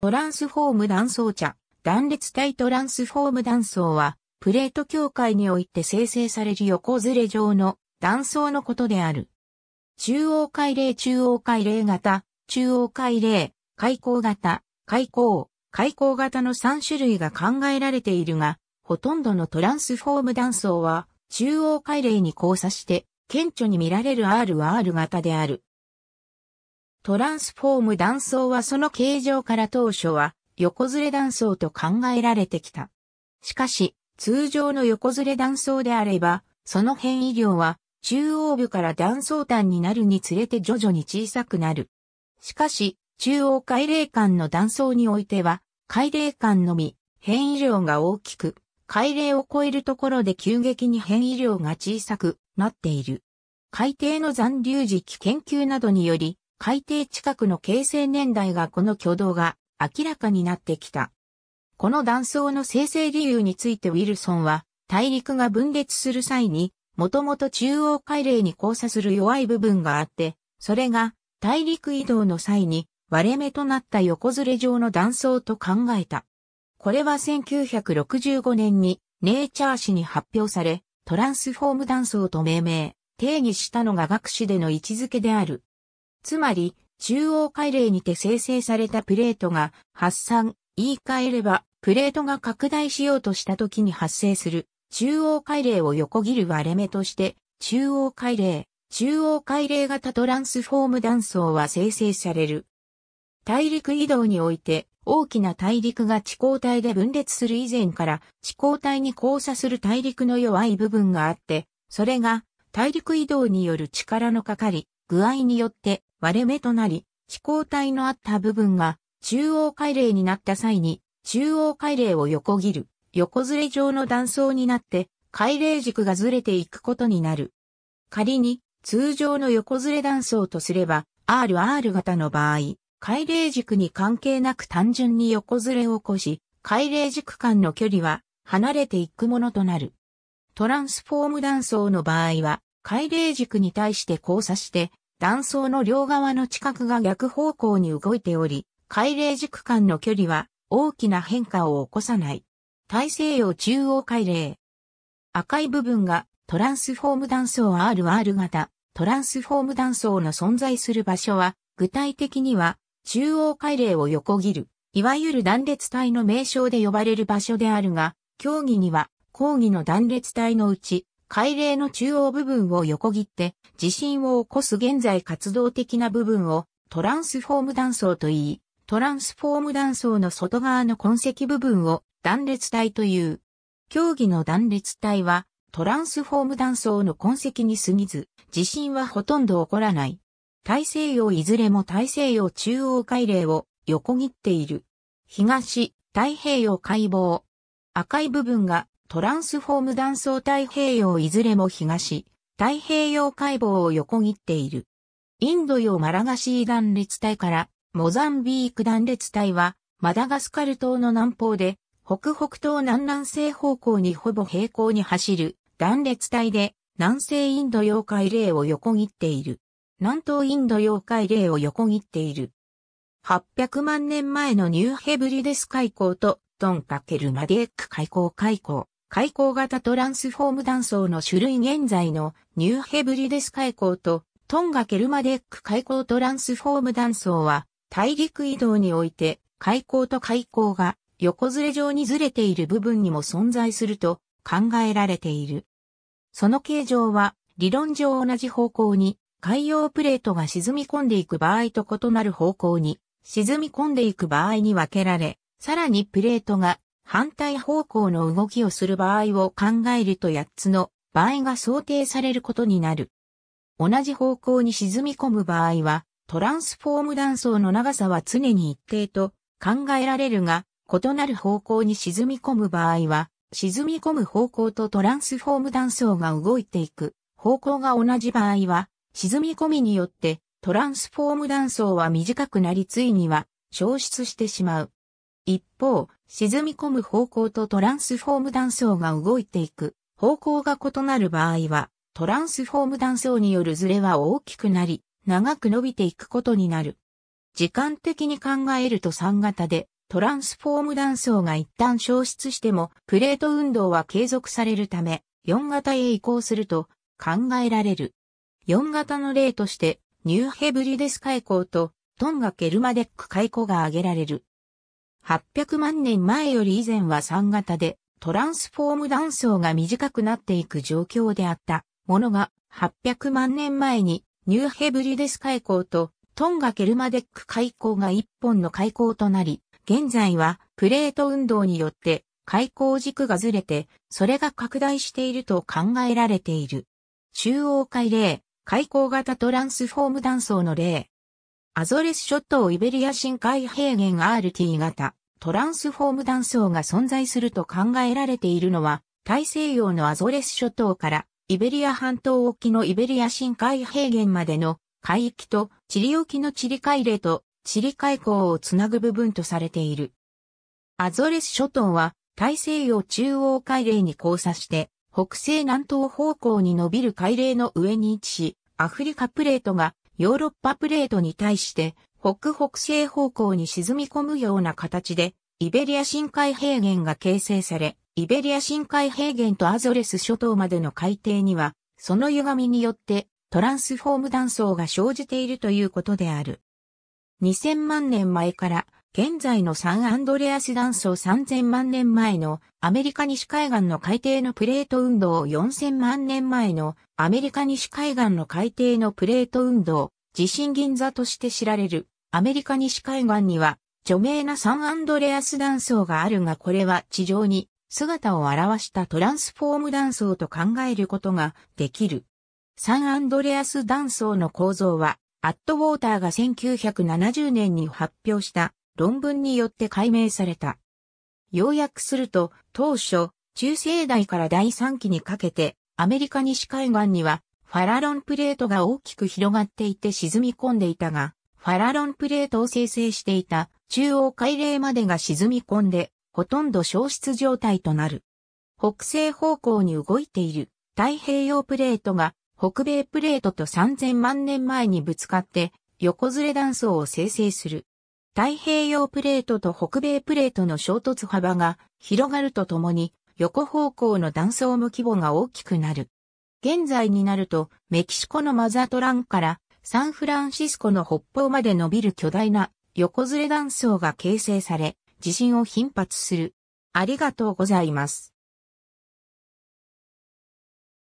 トランスフォーム断層茶、断裂体トランスフォーム断層は、プレート境界において生成される横ずれ状の断層のことである。中央海嶺中央海嶺型、中央海嶺、海溝型、海溝、海溝型の3種類が考えられているが、ほとんどのトランスフォーム断層は、中央海嶺に交差して、顕著に見られる RR 型である。トランスフォーム断層はその形状から当初は横ずれ断層と考えられてきた。しかし、通常の横ずれ断層であれば、その変異量は中央部から断層端になるにつれて徐々に小さくなる。しかし、中央海嶺間の断層においては、海嶺間のみ変異量が大きく、海嶺を超えるところで急激に変異量が小さくなっている。海底の残留時期研究などにより、海底近くの形成年代がこの挙動が明らかになってきた。この断層の生成理由についてウィルソンは、大陸が分裂する際に、もともと中央海嶺に交差する弱い部分があって、それが大陸移動の際に割れ目となった横ずれ状の断層と考えた。これは1965年にネイチャー誌に発表され、トランスフォーム断層と命名、定義したのが学士での位置づけである。つまり、中央海嶺にて生成されたプレートが発散、言い換えれば、プレートが拡大しようとした時に発生する、中央海嶺を横切る割れ目として、中央海嶺、中央海嶺型トランスフォーム断層は生成される。大陸移動において、大きな大陸が地高帯で分裂する以前から、地高帯に交差する大陸の弱い部分があって、それが、大陸移動による力のかかり、具合によって割れ目となり、飛行体のあった部分が中央回礼になった際に、中央回礼を横切る、横ずれ状の断層になって、回礼軸がずれていくことになる。仮に、通常の横ずれ断層とすれば、RR 型の場合、回礼軸に関係なく単純に横ずれを起こし、回礼軸間の距離は離れていくものとなる。トランスフォーム断層の場合は、海嶺軸に対して交差して、断層の両側の近くが逆方向に動いており、海嶺軸間の距離は大きな変化を起こさない。大西洋中央海嶺。赤い部分がトランスフォーム断層 RR 型、トランスフォーム断層の存在する場所は、具体的には中央海嶺を横切る、いわゆる断裂体の名称で呼ばれる場所であるが、競技には、抗議の断裂体のうち、海嶺の中央部分を横切って地震を起こす現在活動的な部分をトランスフォーム断層と言い、トランスフォーム断層の外側の痕跡部分を断裂体という。競技の断裂体はトランスフォーム断層の痕跡に過ぎず、地震はほとんど起こらない。大西洋いずれも大西洋中央海嶺を横切っている。東、太平洋海防。赤い部分がトランスフォーム断層太平洋いずれも東、太平洋海防を横切っている。インド洋マラガシー断裂帯からモザンビーク断裂帯はマダガスカル島の南方で北北東南南西方向にほぼ平行に走る断裂帯で南西インド洋海嶺を横切っている。南東インド洋海嶺を横切っている。800万年前のニューヘブリデス海溝とトン×マディエック海溝海溝。開口型トランスフォーム断層の種類現在のニューヘブリデス開口とトンガケルマデック開口トランスフォーム断層は大陸移動において開口と開口が横ずれ状にずれている部分にも存在すると考えられている。その形状は理論上同じ方向に海洋プレートが沈み込んでいく場合と異なる方向に沈み込んでいく場合に分けられ、さらにプレートが反対方向の動きをする場合を考えると8つの場合が想定されることになる。同じ方向に沈み込む場合は、トランスフォーム断層の長さは常に一定と考えられるが、異なる方向に沈み込む場合は、沈み込む方向とトランスフォーム断層が動いていく方向が同じ場合は、沈み込みによってトランスフォーム断層は短くなりついには消失してしまう。一方、沈み込む方向とトランスフォーム断層が動いていく方向が異なる場合は、トランスフォーム断層によるズレは大きくなり、長く伸びていくことになる。時間的に考えると3型で、トランスフォーム断層が一旦消失しても、プレート運動は継続されるため、4型へ移行すると考えられる。4型の例として、ニューヘブリデス海溝とトンガケルマデック海溝が挙げられる。800万年前より以前は3型で、トランスフォーム断層が短くなっていく状況であったものが、800万年前にニューヘブリデス海溝とトンガケルマデック海溝が一本の海溝となり、現在はプレート運動によって海溝軸がずれて、それが拡大していると考えられている。中央海嶺、海溝型トランスフォーム断層の例。アゾレス諸島イベリア深海平原 RT 型。トランスフォーム断層が存在すると考えられているのは、大西洋のアゾレス諸島からイベリア半島沖のイベリア深海平原までの海域とチリ沖のチリ海嶺とチリ海溝をつなぐ部分とされている。アゾレス諸島は大西洋中央海嶺に交差して北西南東方向に伸びる海嶺の上に位置し、アフリカプレートがヨーロッパプレートに対して北北西方向に沈み込むような形で、イベリア深海平原が形成され、イベリア深海平原とアゾレス諸島までの海底には、その歪みによってトランスフォーム断層が生じているということである。2000万年前から現在のサンアンドレアス断層3000万年前のアメリカ西海岸の海底のプレート運動4000万年前のアメリカ西海岸の海底のプレート運動地震銀座として知られるアメリカ西海岸には著名なサンアンドレアス断層があるがこれは地上に姿を現したトランスフォーム断層と考えることができる。サンアンドレアス断層の構造はアットウォーターが1970年に発表した論文によって解明された。要約すると当初中世代から第3期にかけてアメリカ西海岸にはファラロンプレートが大きく広がっていて沈み込んでいたが、ファラロンプレートを生成していた中央海嶺までが沈み込んで、ほとんど消失状態となる。北西方向に動いている太平洋プレートが北米プレートと3000万年前にぶつかって横ずれ断層を生成する。太平洋プレートと北米プレートの衝突幅が広がるとともに横方向の断層も規模が大きくなる。現在になると、メキシコのマザトランからサンフランシスコの北方まで伸びる巨大な横ずれ断層が形成され、地震を頻発する。ありがとうございます。